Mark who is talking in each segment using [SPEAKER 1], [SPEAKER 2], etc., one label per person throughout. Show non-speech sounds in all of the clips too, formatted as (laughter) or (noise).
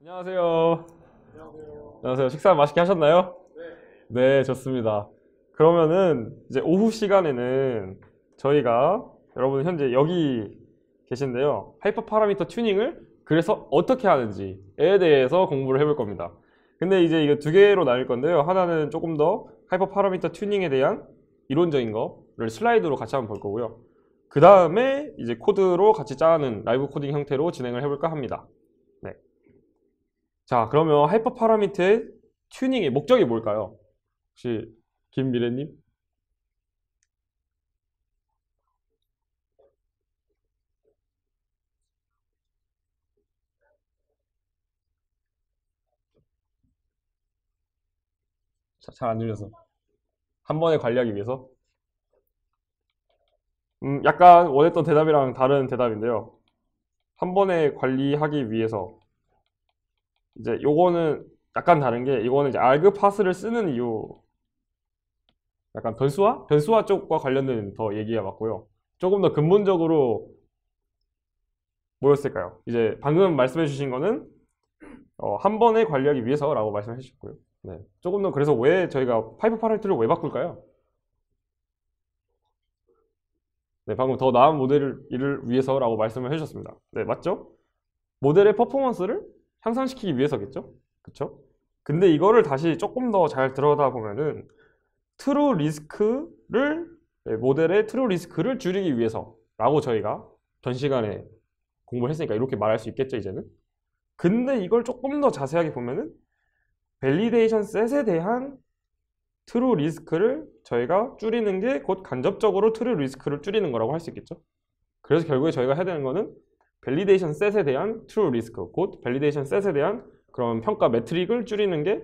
[SPEAKER 1] 안녕하세요. 안녕하세요. 안녕하세요. 식사 맛있게 하셨나요? 네. 네, 좋습니다. 그러면은 이제 오후 시간에는 저희가 여러분 현재 여기 계신데요. 하이퍼 파라미터 튜닝을 그래서 어떻게 하는지에 대해서 공부를 해볼 겁니다. 근데 이제 이거두 개로 나뉠 건데요. 하나는 조금 더 하이퍼 파라미터 튜닝에 대한 이론적인 거를 슬라이드로 같이 한번 볼 거고요. 그 다음에 이제 코드로 같이 짜는 라이브 코딩 형태로 진행을 해볼까 합니다. 자, 그러면 하이퍼 파라미터의 튜닝의 목적이 뭘까요? 혹시 김미래님? 잘안 들려서 한 번에 관리하기 위해서 음, 약간 원했던 대답이랑 다른 대답인데요 한 번에 관리하기 위해서 이제 요거는 약간 다른 게 이거는 이제 알그 파스를 쓰는 이유 약간 변수화? 변수화 쪽과 관련된 더 얘기가 맞고요. 조금 더 근본적으로 뭐였을까요? 이제 방금 말씀해 주신 거는 어, 한 번에 관리하기 위해서라고 말씀해 주셨고요. 네. 조금 더 그래서 왜 저희가 파이프 파라이트를 왜 바꿀까요? 네, 방금 더 나은 모델을 위해서라고 말씀을 해주셨습니다. 네, 맞죠? 모델의 퍼포먼스를 향상시키기 위해서겠죠? 그렇죠? 근데 이거를 다시 조금 더 잘 들여다보면은 트루 리스크를 네, 모델의 트루 리스크를 줄이기 위해서라고 저희가 전 시간에 공부 했으니까 이렇게 말할 수 있겠죠 이제는 근데 이걸 조금 더 자세하게 보면은 밸리데이션 셋에 대한 트루 리스크를 저희가 줄이는 게 곧 간접적으로 트루 리스크를 줄이는 거라고 할 수 있겠죠 그래서 결국에 저희가 해야 되는 거는 밸리데이션 셋에 대한 true risk, 곧 밸리데이션 셋에 대한 그런 평가 매트릭을 줄이는 게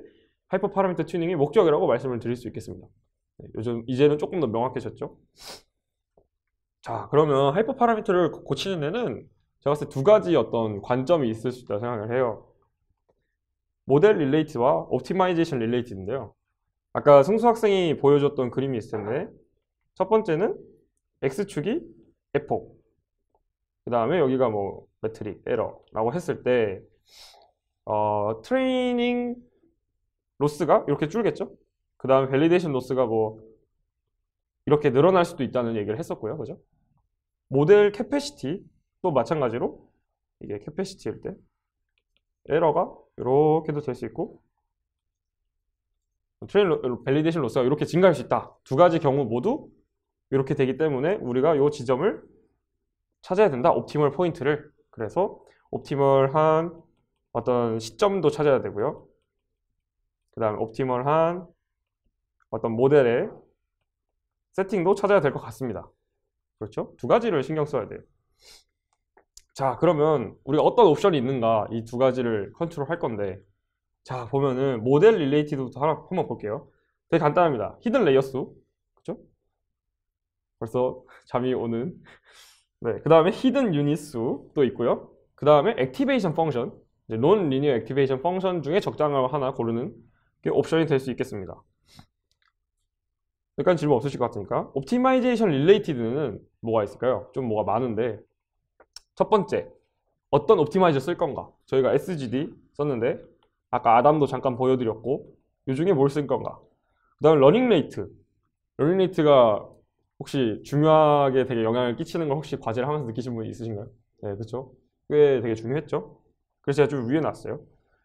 [SPEAKER 1] 하이퍼 파라미터 튜닝의 목적이라고 말씀을 드릴 수 있겠습니다. 네, 요즘 이제는 조금 더 명확해졌죠. 자, 그러면 하이퍼 파라미터를 고치는 데는 제가 봤을 때 두 가지 어떤 관점이 있을 수 있다고 생각을 해요. 모델 릴레이트와 옵티마이제이션 릴레이트인데요. 아까 승수 학생이 보여줬던 그림이 있었는데첫 번째는 X축이 f 그 다음에 여기가 뭐 매트릭 에러라고 했을 때 어, 트레이닝 로스가 이렇게 줄겠죠? 그 다음에 밸리데이션 로스가 뭐 이렇게 늘어날 수도 있다는 얘기를 했었고요. 그죠? 모델 캐패시티 또 마찬가지로 이게 캐패시티일 때 에러가 이렇게도 될 수 있고 트레인 밸리데이션 로스가 이렇게 증가할 수 있다. 두 가지 경우 모두 이렇게 되기 때문에 우리가 이 지점을 찾아야 된다. 옵티멀 포인트를. 그래서 옵티멀한 어떤 시점도 찾아야 되고요. 그 다음에 옵티멀한 어떤 모델의 세팅도 찾아야 될 것 같습니다. 그렇죠? 두 가지를 신경 써야 돼요. 자, 그러면 우리가 어떤 옵션이 있는가 이 두 가지를 컨트롤 할 건데 자, 보면은 모델 릴레이티드부터 하나 한번 볼게요. 되게 간단합니다. 히든 레이어 수. 그렇죠? 벌써 잠이 오는 네, 그 다음에 히든 유닛 수도 있고요. 그 다음에 액티베이션 펑션, 이제 논 리니어 액티베이션 펑션 중에 적당한 하나 고르는 게 옵션이 될 수 있겠습니다. 약간 질문 없으실 것 같으니까 옵티마이제이션 릴레이티드는 뭐가 있을까요? 좀 뭐가 많은데 첫 번째, 어떤 옵티마이저 쓸 건가? 저희가 SGD 썼는데 아까 아담도 잠깐 보여드렸고 요 중에 뭘 쓸 건가? 그 다음에 러닝 레이트 러닝 레이트가 혹시 중요하게 되게 영향을 끼치는 걸 혹시 과제를 하면서 느끼신 분이 있으신가요? 네, 그렇죠. 꽤 되게 중요했죠. 그래서 제가 좀 위에 놨어요.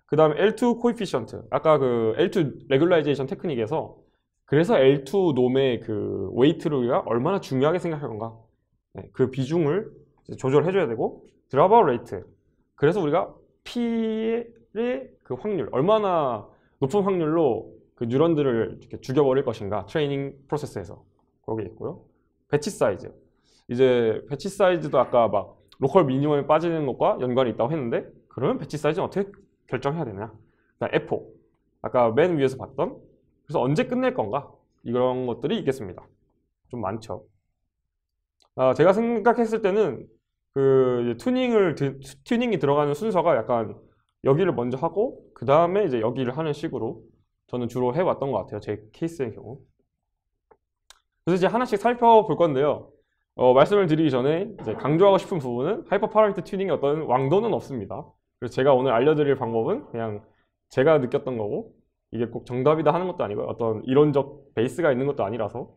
[SPEAKER 1] 그 다음에 L2 코이피션트. 아까 그 L2 레귤라이제이션 테크닉에서 그래서 L2 놈의 그 웨이트를 우리가 얼마나 중요하게 생각할 건가. 네, 그 비중을 조절해줘야 되고 드랍아웃 레이트. 그래서 우리가 P의 그 확률, 얼마나 높은 확률로 그 뉴런들을 이렇게 죽여버릴 것인가 트레이닝 프로세스에서 그런 게 있고요. 배치 사이즈. 이제 배치 사이즈도 아까 막 로컬 미니멈에 빠지는 것과 연관이 있다고 했는데 그러면 배치 사이즈는 어떻게 결정해야 되냐? 그냥 그러니까 F4. 아까 맨 위에서 봤던 그래서 언제 끝낼 건가? 이런 것들이 있겠습니다. 좀 많죠. 아, 제가 생각했을 때는 그 튜닝을 튜닝이 들어가는 순서가 약간 여기를 먼저 하고 그 다음에 이제 여기를 하는 식으로 저는 주로 해왔던 것 같아요. 제 케이스의 경우. 그래서 이제 하나씩 살펴볼 건데요. 어, 말씀을 드리기 전에 강조하고 싶은 부분은 하이퍼 파라미터 튜닝의 어떤 왕도는 없습니다. 그래서 제가 오늘 알려드릴 방법은 그냥 제가 느꼈던 거고 이게 꼭 정답이다 하는 것도 아니고 어떤 이론적 베이스가 있는 것도 아니라서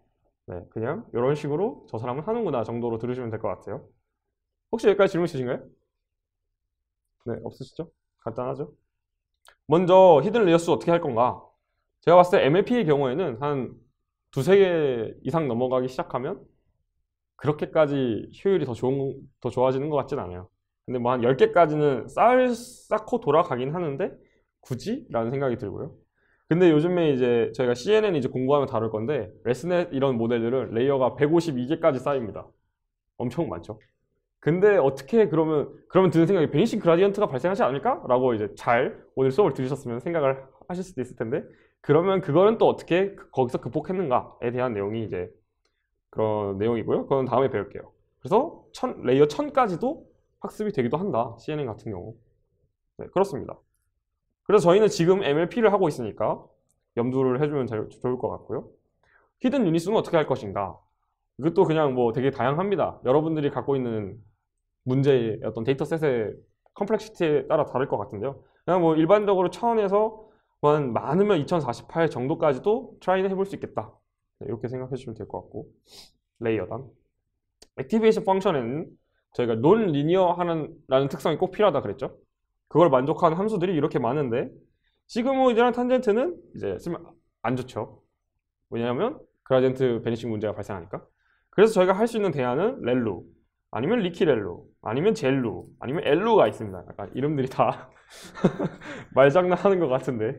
[SPEAKER 1] 네, 그냥 이런 식으로 저 사람은 하는구나 정도로 들으시면 될 것 같아요. 혹시 여기까지 질문 있으신가요? 네, 없으시죠? 간단하죠? 먼저 히든 리어스 어떻게 할 건가? 제가 봤을 때 MLP의 경우에는 한 두세 개 이상 넘어가기 시작하면 그렇게까지 효율이 더 좋은 더 좋아지는 것 같진 않아요. 근데 뭐 한 10개까지는 쌀 쌓고 돌아가긴 하는데 굳이? 라는 생각이 들고요. 근데 요즘에 이제 저희가 CNN 이제 공부하면 다룰 건데 레스넷 이런 모델들은 레이어가 152개까지 쌓입니다. 엄청 많죠. 근데 어떻게 그러면 그러면 드는 생각이 베니싱 그라디언트가 발생하지 않을까라고 이제 잘 오늘 수업을 들으셨으면 생각을 하실 수도 있을 텐데 그러면 그거는 또 어떻게 그, 거기서 극복했는가에 대한 내용이 이제 그런 내용이고요. 그건 다음에 배울게요. 그래서 천, 레이어 1000까지도 학습이 되기도 한다. CNN 같은 경우. 네, 그렇습니다. 그래서 저희는 지금 MLP를 하고 있으니까 염두를 해주면 좋을 것 같고요. 히든 유닛수는 어떻게 할 것인가? 이것도 그냥 뭐 되게 다양합니다. 여러분들이 갖고 있는 문제의 어떤 데이터셋의 컴플렉시티에 따라 다를 것 같은데요. 그냥 뭐 일반적으로 차원에서 한 많으면 2048 정도까지도 트라이는 해볼 수 있겠다. 네, 이렇게 생각해 주시면 될 것 같고 레이어당 액티베이션 펑션에는 저희가 논 리니어 하는 라는 특성이 꼭 필요하다 그랬죠. 그걸 만족하는 함수들이 이렇게 많은데 시그모이드랑 탄젠트는 이제 쓰면 안 좋죠. 왜냐하면 그라젠트 베니싱 문제가 발생하니까. 그래서 저희가 할 수 있는 대안은 렐루 아니면 리키렐루 아니면 젤루, 아니면 엘루가 있습니다. 약간 이름들이 다 (laughs) 말장난하는 것 같은데.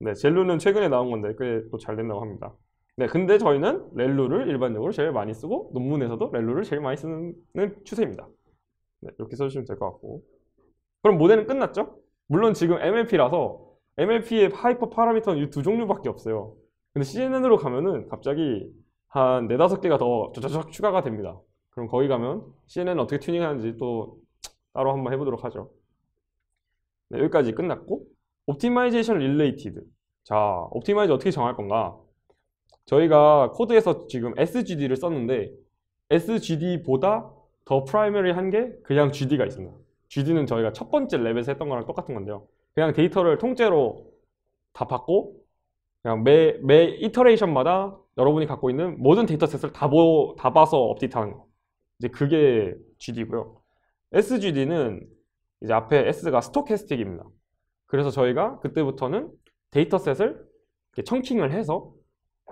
[SPEAKER 1] 네, 젤루는 최근에 나온 건데 꽤 또 잘 된다고 합니다. 네, 근데 저희는 렐루를 일반적으로 제일 많이 쓰고 논문에서도 렐루를 제일 많이 쓰는 추세입니다. 네, 이렇게 써주시면 될 것 같고. 그럼 모델은 끝났죠? 물론 지금 MLP라서 MLP의 하이퍼 파라미터는 이 두 종류밖에 없어요. 근데 CNN으로 가면은 갑자기 한 네다섯 개가 더 저저저 추가가 됩니다. 그럼 거기 가면 CNN 어떻게 튜닝하는지 또 따로 한번 해보도록 하죠. 네, 여기까지 끝났고 옵티마이제이션 릴레이티드 자, 옵티마이즈 어떻게 정할 건가? 저희가 코드에서 지금 SGD를 썼는데 SGD보다 더 프라이머리 한게 그냥 GD가 있습니다. GD는 저희가 첫 번째 레벨에서 했던 거랑 똑같은 건데요. 그냥 데이터를 통째로 다 받고 그냥 매, 매 이터레이션마다 여러분이 갖고 있는 모든 데이터셋을 다, 보, 다 봐서 업데이트하는 거. 이제 그게 GD고요. SGD는 이제 앞에 S가 스토캐스틱입니다. 그래서 저희가 그때부터는 데이터셋을 청킹을 해서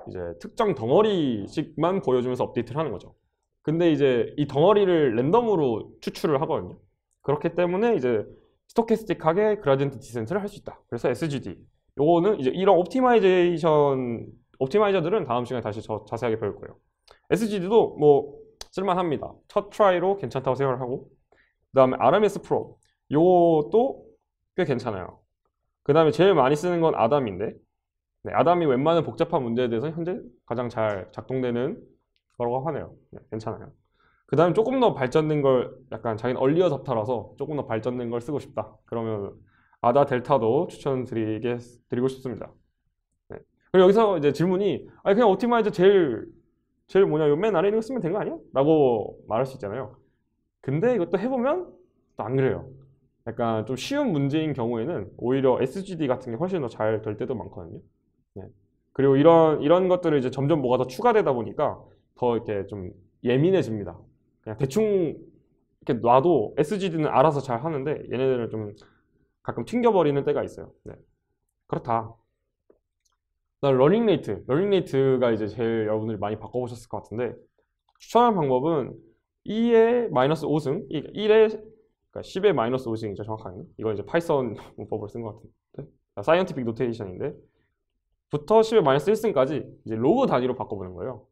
[SPEAKER 1] 이제 특정 덩어리씩만 보여주면서 업데이트를 하는 거죠. 근데 이제 이 덩어리를 랜덤으로 추출을 하거든요. 그렇기 때문에 이제 스토캐스틱하게 그라디언트 디센트를 할 수 있다. 그래서 SGD. 요거는 이제 이런 옵티마이제이션 옵티마이저들은 다음 시간에 다시 저 자세하게 배울 거예요. SGD도 뭐 쓸만합니다. 첫 트라이로 괜찮다고 생각을 하고 그 다음에 RMS 프로 요것도 꽤 괜찮아요. 그 다음에 제일 많이 쓰는 건 아담인데 네, 아담이 웬만한 복잡한 문제에 대해서 현재 가장 잘 작동되는 거라고 하네요. 네, 괜찮아요. 그 다음에 조금 더 발전된 걸 약간 자기는 얼리어 답타라서 조금 더 발전된 걸 쓰고 싶다. 그러면 아다 델타도 추천드리 드리고 싶습니다. 네. 그리고 여기서 이제 질문이 아니 그냥 옵티마이저 제일 제일 뭐냐, 요 맨 아래 있는 거 쓰면 된 거 아니야? 라고 말할 수 있잖아요. 근데 이것도 해보면 또 안 그래요. 약간 좀 쉬운 문제인 경우에는 오히려 SGD 같은 게 훨씬 더 잘 될 때도 많거든요. 네. 그리고 이런, 이런 것들을 이제 점점 뭐가 더 추가되다 보니까 더 이렇게 좀 예민해집니다. 그냥 대충 이렇게 놔도 SGD는 알아서 잘 하는데 얘네들은좀 가끔 튕겨버리는 때가 있어요. 네. 그렇다. 그 러닝 레이트. 러닝 레이트가 이제 제일 여러분들이 많이 바꿔보셨을 것 같은데 추천하는 방법은 2에 마이너스 5승, 1에 그러니까 10에 마이너스 5승이죠 정확하게. 이건 이제 파이썬 (laughs) 문법을 쓴 것 같은데 사이언티픽 노테이션인데 부터 10에 마이너스 1승까지 이제 로그 단위로 바꿔보는 거예요.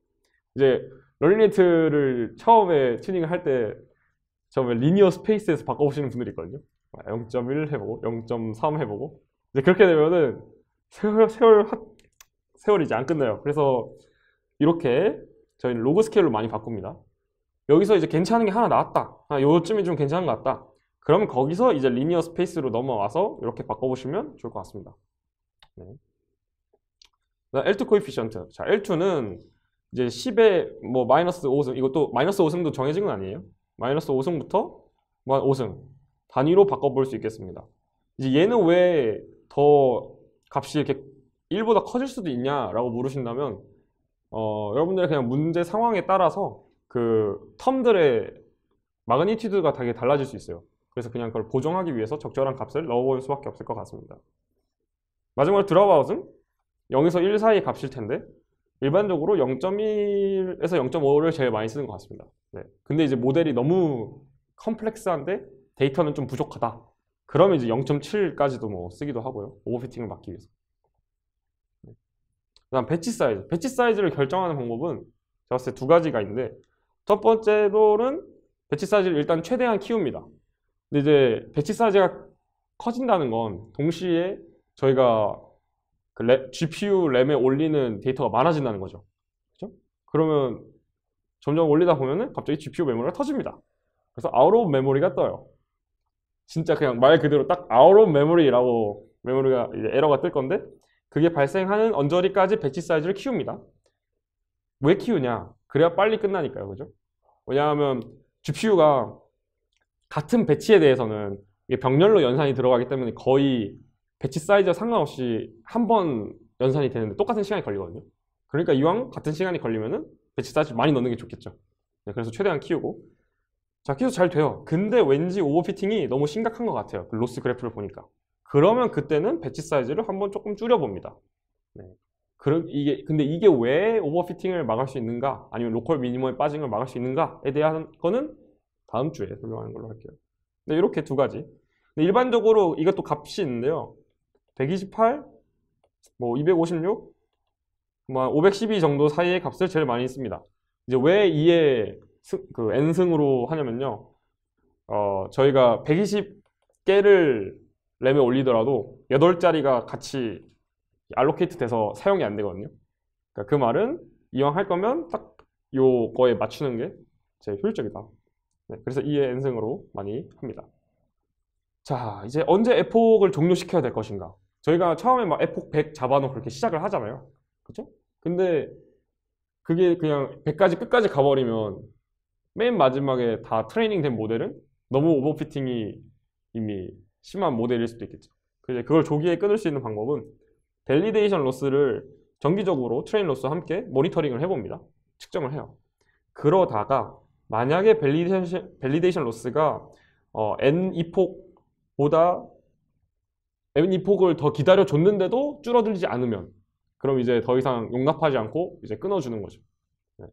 [SPEAKER 1] 이제 러닝 레이트를 처음에 튜닝을 할 때 처음에 리니어 스페이스에서 바꿔보시는 분들이 있거든요. 0.1 아, 해보고 0.3 해보고 이제 그렇게 되면은 세월, 세월 세월이 이제 안 끝나요. 그래서 이렇게 저희는 로그 스케일로 많이 바꿉니다. 여기서 이제 괜찮은 게 하나 나왔다. 아, 요쯤이 좀 괜찮은 것 같다. 그러면 거기서 이제 리니어 스페이스로 넘어와서 이렇게 바꿔보시면 좋을 것 같습니다. 네. L2 코이피션트. 자, L2는 이제 10에 뭐 마이너스 5승, 이것도 마이너스 5승도 정해진 건 아니에요. 마이너스 5승부터 뭐 5승. 단위로 바꿔볼 수 있겠습니다. 이제 얘는 왜 더 값이 이렇게 1보다 커질 수도 있냐라고 물으신다면 어, 여러분들의 그냥 문제 상황에 따라서 그 텀들의 마그니튜드가 되게 달라질 수 있어요. 그래서 그냥 그걸 보정하기 위해서 적절한 값을 넣어볼 수밖에 없을 것 같습니다. 마지막으로 드랍아웃은 0에서 1 사이의 값일 텐데 일반적으로 0.1에서 0.5를 제일 많이 쓰는 것 같습니다. 네. 근데 이제 모델이 너무 컴플렉스한데 데이터는 좀 부족하다. 그러면 이제 0.7까지도 뭐 쓰기도 하고요. 오버피팅을 막기 위해서. 다음 배치 사이즈. 배치 사이즈를 결정하는 방법은 제가 봤을 때 두 가지가 있는데 첫 번째로는 배치 사이즈를 일단 최대한 키웁니다. 근데 이제 배치 사이즈가 커진다는 건 동시에 저희가 그 램, GPU 램에 올리는 데이터가 많아진다는 거죠. 그렇죠? 그러면 점점 올리다 보면은 갑자기 GPU 메모리가 터집니다. 그래서 아웃 오브 메모리가 떠요. 진짜 그냥 말 그대로 딱 아웃 오브 메모리라고 메모리가 이제 에러가 뜰 건데 그게 발생하는 언저리까지 배치 사이즈를 키웁니다. 왜 키우냐? 그래야 빨리 끝나니까요. 그죠? 왜냐하면 GPU가 같은 배치에 대해서는 병렬로 연산이 들어가기 때문에 거의 배치 사이즈와 상관없이 한 번 연산이 되는데 똑같은 시간이 걸리거든요. 그러니까 이왕 같은 시간이 걸리면은 배치 사이즈 많이 넣는 게 좋겠죠. 네, 그래서 최대한 키우고 자, 키워서 잘 돼요. 근데 왠지 오버피팅이 너무 심각한 것 같아요. 그 로스 그래프를 보니까. 그러면 그때는 배치 사이즈를 한번 조금 줄여봅니다. 네. 그럼 이게 근데 이게 왜 오버피팅을 막을 수 있는가 아니면 로컬 미니멈에 빠진 걸 막을 수 있는가에 대한 거는 다음 주에 설명하는 걸로 할게요. 네, 이렇게 두 가지. 일반적으로 이것도 값이 있는데요. 128, 뭐 256, 뭐 512 정도 사이의 값을 제일 많이 씁니다. 이제 왜 2의 그 n승으로 하냐면요. 어, 저희가 120개를 램에 올리더라도 8자리가 같이 알로케이트 돼서 사용이 안 되거든요. 그러니까 그 말은 이왕 할 거면 딱 요거에 맞추는 게 제일 효율적이다. 네, 그래서 이에 엔승으로 많이 합니다. 자, 이제 언제 에폭을 종료시켜야 될 것인가? 저희가 처음에 막 에폭 100 잡아놓고 그렇게 시작을 하잖아요. 그렇죠? 근데 그게 그냥 100까지 끝까지 가버리면 맨 마지막에 다 트레이닝 된 모델은 너무 오버피팅이 이미 심한 모델일 수도 있겠죠. 그래서 그걸 조기에 끊을 수 있는 방법은 밸리데이션 로스를 정기적으로 트레인 로스와 함께 모니터링을 해봅니다. 측정을 해요. 그러다가 만약에 밸리데이션, 밸리데이션 로스가 어, N2폭보다 N2폭을 더 기다려줬는데도 줄어들지 않으면 그럼 이제 더 이상 용납하지 않고 이제 끊어주는 거죠. 네.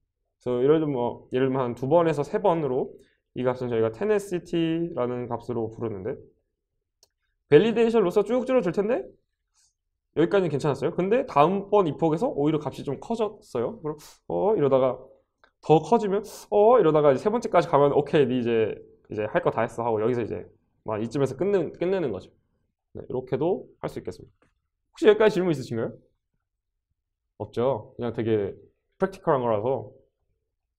[SPEAKER 1] 그래서 예를 들면 뭐, 예를 들면 한두 번에서 세 번으로 이 값은 저희가 테네시티라는 값으로 부르는데 밸리데이션로서 쭉 줄어줄 텐데 여기까지는 괜찮았어요. 근데 다음번 입폭에서 오히려 값이 좀 커졌어요. 그럼 어 이러다가 더 커지면 어 이러다가 세 번째까지 가면 오케이 네 이제 이제 할 거 다 했어 하고 여기서 이제 막 이쯤에서 끝내는, 끝내는 거죠. 네, 이렇게도 할 수 있겠습니다. 혹시 여기까지 질문 있으신가요? 없죠. 그냥 되게 프랙티컬한 거라서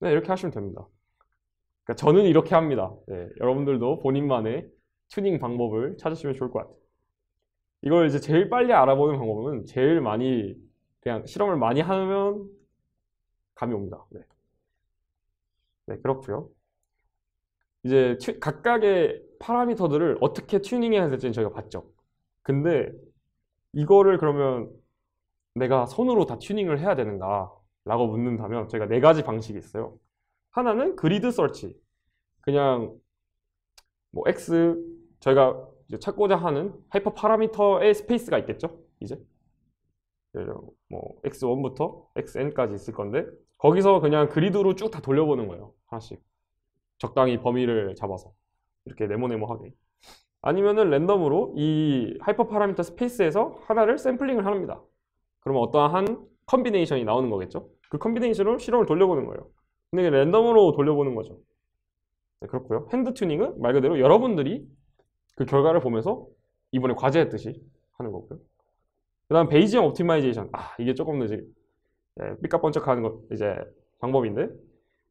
[SPEAKER 1] 네, 이렇게 하시면 됩니다. 그러니까 저는 이렇게 합니다. 네, 여러분들도 본인만의 튜닝 방법을 찾으시면 좋을 것 같아요. 이걸 이제 제일 빨리 알아보는 방법은 제일 많이 그냥 실험을 많이 하면 감이 옵니다. 네, 네 그렇고요. 이제 튜, 각각의 파라미터들을 어떻게 튜닝해야 될지는 저희가 봤죠. 근데 이거를 그러면 내가 손으로 다 튜닝을 해야 되는가 라고 묻는다면 저희가 네 가지 방식이 있어요. 하나는 그리드 설치. 그냥 뭐 X 저희가 찾고자 하는 하이퍼 파라미터의 스페이스가 있겠죠? 이제 뭐 x1부터 xn까지 있을 건데 거기서 그냥 그리드로 쭉 다 돌려보는 거예요. 하나씩. 적당히 범위를 잡아서 이렇게 네모네모하게. 아니면은 랜덤으로 이 하이퍼 파라미터 스페이스에서 하나를 샘플링을 합니다. 그러면 어떠한 컨비네이션이 나오는 거겠죠? 그 컨비네이션으로 실험을 돌려보는 거예요. 근데 랜덤으로 돌려보는 거죠. 네, 그렇고요. 핸드 튜닝은 말 그대로 여러분들이 그 결과를 보면서 이번에 과제했듯이 하는 거고요. 그 다음 베이징 옵티마이제이션. 아, 이게 조금 이제 예, 삐까뻔쩍하는것 이제 방법인데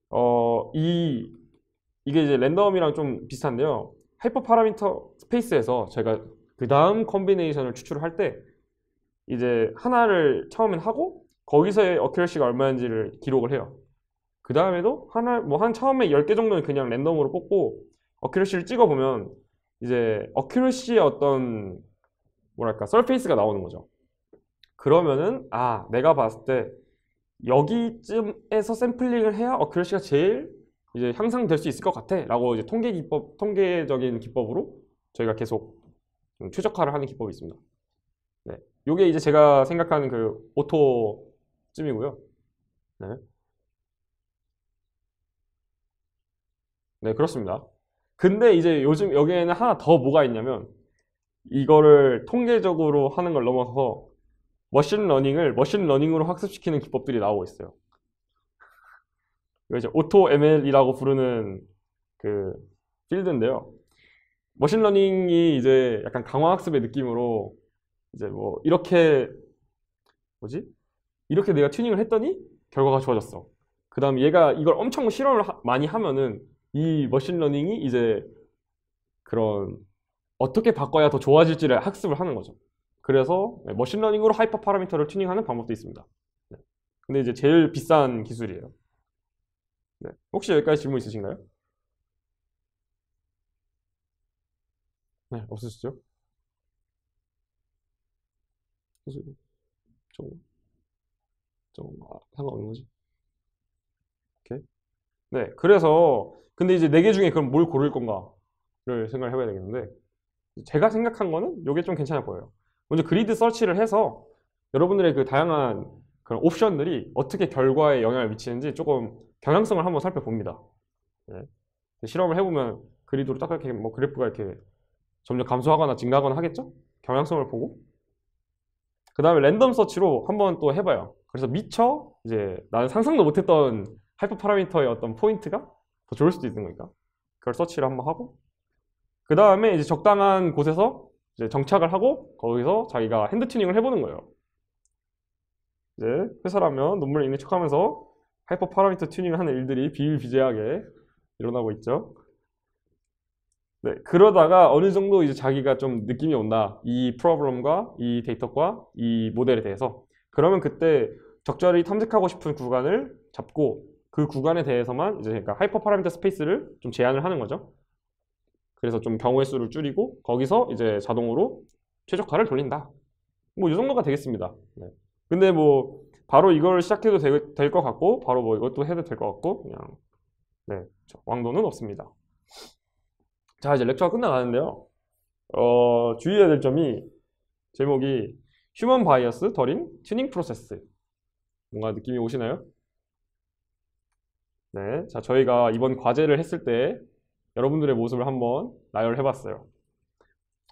[SPEAKER 1] 어, 이 이게 이제 랜덤이랑 좀 비슷한데요. 하이퍼 파라미터 스페이스에서 제가 그 다음 컨비네이션을 추출할때 이제 하나를 처음엔 하고 거기서의 어큐러시가 얼마인지를 기록을 해요. 그 다음에도 하나 뭐 한 처음에 10개 정도는 그냥 랜덤으로 뽑고 어큐러시를 찍어보면 이제 어큐러시의 어떤 뭐랄까 서페이스가 나오는 거죠. 그러면은 아 내가 봤을 때 여기쯤에서 샘플링을 해야 어큐러시가 제일 이제 향상될 수 있을 것 같아라고 이제 통계 기법 통계적인 기법으로 저희가 계속 최적화를 하는 기법이 있습니다. 네, 요게 이제 제가 생각하는 그 오토쯤이고요. 네. 네, 그렇습니다. 근데 이제 요즘 여기에는 하나 더 뭐가 있냐면 이거를 통계적으로 하는 걸 넘어서 머신러닝을 머신러닝으로 학습시키는 기법들이 나오고 있어요. 이제 오토 ML이라고 부르는 그 필드인데요. 머신러닝이 이제 약간 강화학습의 느낌으로 이제 뭐 이렇게 뭐지? 이렇게 내가 튜닝을 했더니 결과가 좋아졌어. 그 다음 얘가 이걸 엄청 실험을 하, 많이 하면은 이 머신러닝이 이제 그런 어떻게 바꿔야 더 좋아질지를 학습을 하는 거죠. 그래서 머신러닝으로 하이퍼 파라미터를 튜닝하는 방법도 있습니다. 네. 근데 이제 제일 비싼 기술이에요. 네. 혹시 여기까지 질문 있으신가요? 네, 없으시죠? 조금, 조금, 아, 상관없는 거지? 오케이. 네, 그래서 근데 이제 네 개 중에 그럼 뭘 고를 건가를 생각을 해봐야 되겠는데 제가 생각한 거는 이게 좀 괜찮아 보여요. 먼저 그리드 서치를 해서 여러분들의 그 다양한 그런 옵션들이 어떻게 결과에 영향을 미치는지 조금 경향성을 한번 살펴봅니다. 네. 실험을 해보면 그리드로 딱 이렇게 뭐 그래프가 이렇게 점점 감소하거나 증가하거나 하겠죠? 경향성을 보고 그 다음에 랜덤 서치로 한번 또 해봐요. 그래서 미처 이제 나는 상상도 못했던 하이퍼 파라미터의 어떤 포인트가 더 좋을 수도 있는 거니까 그걸 서치를 한번 하고 그 다음에 이제 적당한 곳에서 이제 정착을 하고 거기서 자기가 핸드 튜닝을 해보는 거예요 이제 회사라면 논문을 읽는 척하면서 하이퍼 파라미터 튜닝을 하는 일들이 비일비재하게 일어나고 있죠 네, 그러다가 어느 정도 이제 자기가 좀 느낌이 온다. 이프로그램과이 데이터과 이 모델에 대해서. 그러면 그때 적절히 탐색하고 싶은 구간을 잡고 그 구간에 대해서만 이제 그러니까 하이퍼 파라미터 스페이스를 좀 제한을 하는 거죠. 그래서 좀 경우의 수를 줄이고 거기서 이제 자동으로 최적화를 돌린다. 뭐이 정도가 되겠습니다. 네. 근데 뭐 바로 이걸 시작해도 될 것 같고 바로 뭐 이것도 해도 될 것 같고 그냥 네 그렇죠. 왕도는 없습니다. 자 이제 렉처가 끝나가는데요. 어, 주의해야 될 점이 제목이 휴먼 바이어스 덜인 튜닝 프로세스 뭔가 느낌이 오시나요? 네, 자 저희가 이번 과제를 했을 때 여러분들의 모습을 한번 나열해봤어요.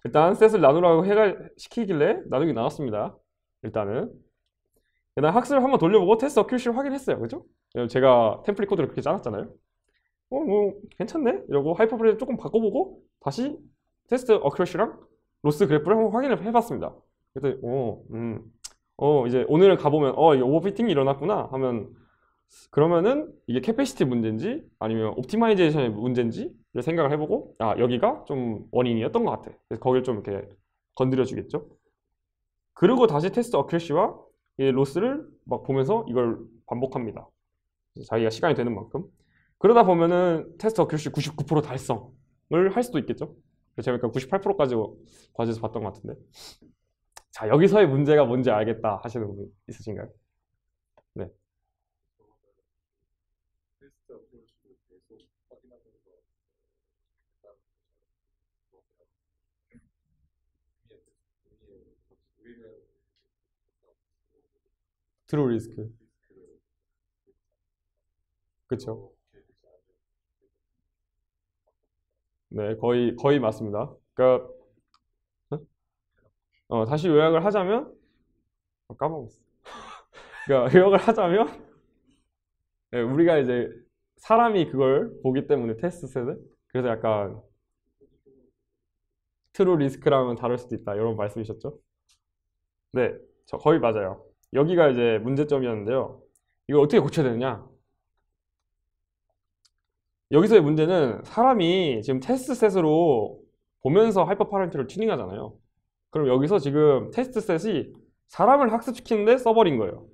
[SPEAKER 1] 일단 셋을 나누라고 해가 시키길래 나누기 나눴습니다. 일단은 일단 학습을 한번 돌려보고 테스트 어큐시 확인했어요. 그죠? 렇 네, 제가 템플릿 코드를 그렇게 짜놨잖아요. 어, 뭐 괜찮네? 이러고 하이퍼플레이 조금 바꿔보고 다시 테스트 어큐시랑 로스 그래프를 한번 확인을 해봤습니다. 그래서 어, 음, 어 이제 오늘 가보면 어 이거 오버피팅이 일어났구나 하면 그러면은 이게 캐패시티 문제인지 아니면 옵티마이제이션의 문제인지 생각을 해보고 아 여기가 좀 원인이었던 것 같아 그래서 거길좀 이렇게 건드려 주겠죠 그리고 다시 테스트 어큐시와 로스를 막 보면서 이걸 반복합니다 자기가 시간이 되는 만큼 그러다 보면은 테스트 어큐시 99% 달성을 할 수도 있겠죠 제가 그러니까 98%까지 과제에서 봤던 것 같은데 자 여기서의 문제가 뭔지 알겠다 하시는 분 있으신가요? 네. 드로 리스크. 그쵸? 네, 거의, 거의 맞습니다. 그니까, 러 어, 다시 요약을 하자면, 어, 까먹었어. (laughs) 그니까, 러 요약을 하자면, 네, 우리가 이제 사람이 그걸 보기 때문에 테스트 세을 그래서 약간 트루 리스크랑은 다를 수도 있다 이런 말씀이셨죠? 네, 저 거의 맞아요. 여기가 이제 문제점이었는데요. 이걸 어떻게 고쳐야 되느냐? 여기서의 문제는 사람이 지금 테스트 셋으로 보면서 하이퍼 파렌트를 튜닝하잖아요. 그럼 여기서 지금 테스트 셋이 사람을 학습시키는데 써버린 거예요.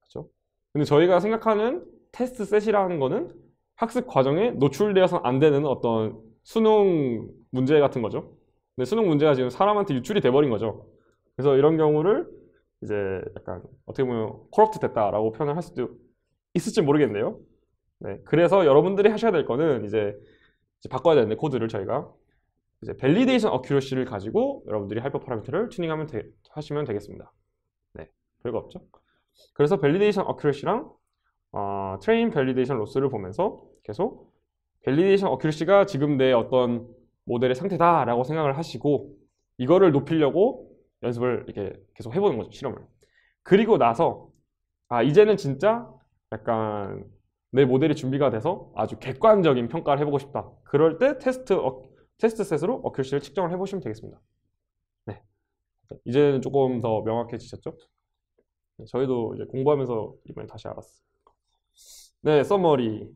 [SPEAKER 1] 그렇죠? 근데 저희가 생각하는 테스트 셋이라는 거는 학습 과정에 노출되어서는 안 되는 어떤 수능 문제 같은 거죠. 근데 수능 문제가 지금 사람한테 유출이 돼버린 거죠. 그래서 이런 경우를 이제 약간 어떻게 보면 코럽트 됐다라고 표현을 할 수도 있을지 모르겠네요. 네, 그래서 여러분들이 하셔야 될 거는 이제, 이제 바꿔야 되는데 코드를 저희가 이제 밸리데이션 어큐러시를 가지고 여러분들이 하이퍼 파라미터를 튜닝하면 되, 하시면 되겠습니다. 네, 별거 없죠. 그래서 밸리데이션 어큐러시랑 트레인 밸리데이션 로스를 보면서 계속 밸리데이션 어큐러시가 지금 내 어떤 모델의 상태다라고 생각을 하시고 이거를 높이려고 연습을 이렇게 계속 해보는 거죠 실험을 그리고 나서 아 이제는 진짜 약간 내 모델이 준비가 돼서 아주 객관적인 평가를 해보고 싶다 그럴 때 테스트 어, 테스트 셋으로 어큐시를 측정을 해보시면 되겠습니다 네 이제는 조금 더 명확해지셨죠 네, 저희도 이제 공부하면서 이번에 다시 알았어요 네 서머리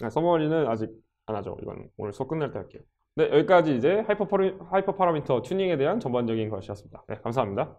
[SPEAKER 1] 네, 서머리는 아직 안 하죠 이건 오늘 수업 끝날 때 할게요 네, 여기까지 이제 하이퍼 파라미터 튜닝에 대한 전반적인 것이었습니다. 네, 감사합니다.